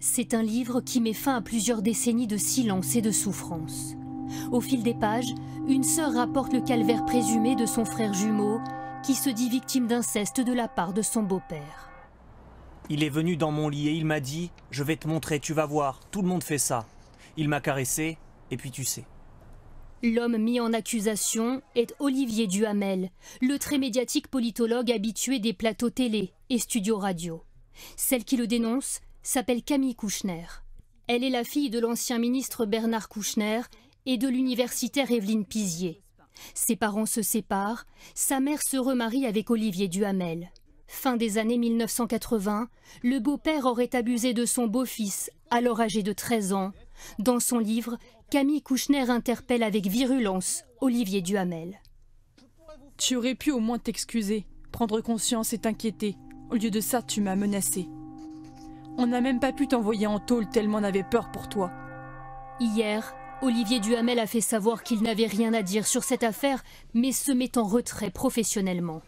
C'est un livre qui met fin à plusieurs décennies de silence et de souffrance. Au fil des pages, une sœur rapporte le calvaire présumé de son frère jumeau, qui se dit victime d'inceste de la part de son beau-père. Il est venu dans mon lit et il m'a dit « Je vais te montrer, tu vas voir, tout le monde fait ça ». Il m'a caressé, et puis tu sais. L'homme mis en accusation est Olivier Duhamel, le très médiatique politologue habitué des plateaux télé et studios radio. Celle qui le dénonce, s'appelle Camille Kouchner. Elle est la fille de l'ancien ministre Bernard Kouchner et de l'universitaire Evelyne Pizier. Ses parents se séparent, sa mère se remarie avec Olivier Duhamel. Fin des années 1980, le beau-père aurait abusé de son beau-fils, alors âgé de 13 ans. Dans son livre, Camille Kouchner interpelle avec virulence Olivier Duhamel. Tu aurais pu au moins t'excuser, prendre conscience et t'inquiéter. Au lieu de ça, tu m'as menacé. On n'a même pas pu t'envoyer en tôle tellement on avait peur pour toi. Hier, Olivier Duhamel a fait savoir qu'il n'avait rien à dire sur cette affaire, mais se met en retrait professionnellement.